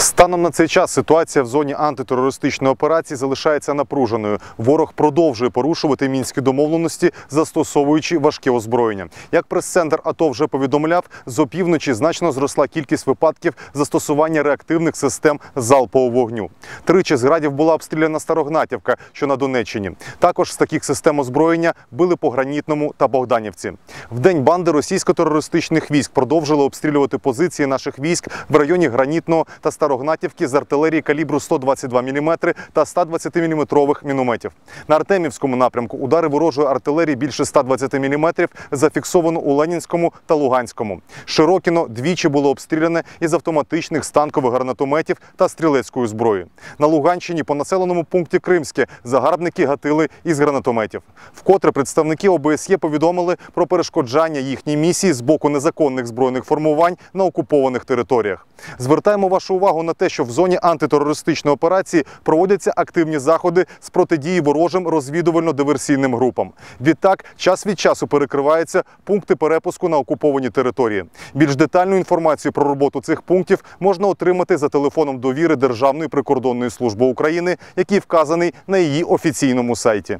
Станом на цей час ситуація в зоні антитерористичної операції залишається напруженою. Ворог продовжує порушувати мінські домовленості, застосовуючи важке озброєння. Як прес-центр АТО вже повідомляв, з опівночі значно зросла кількість випадків застосування реактивних систем залпового вогню. Тричі з градів була обстріляна Старогнатівка, що на Донеччині. Також з таких систем озброєння били по гранітному та Богданівці. В день банди російсько-терористичних військ продовжили обстрілювати позиції наших військ в районі гранітного та Старогнатівки рогнатівки з артилерії калібру 122 мм та 120 мм мінометів. На Артемівському напрямку удари ворожої артилерії більше 120 мм зафіксовано у Ленінському та Луганському. Широкіно двічі було обстріляне із автоматичних станкових гранатометів та стрілецької зброї. На Луганщині по населеному пункті Кримське загарбники гатили із гранатометів. Вкотре представники ОБСЄ повідомили про перешкоджання їхній місії з боку незаконних збройних формувань на окупованих територіях. Звертаємо вашу увагу увагу на те, що в зоні антитерористичної операції проводяться активні заходи з протидії ворожим розвідувально-диверсійним групам. Відтак, час від часу перекриваються пункти перепуску на окуповані території. Більш детальну інформацію про роботу цих пунктів можна отримати за телефоном довіри Державної прикордонної служби України, який вказаний на її офіційному сайті.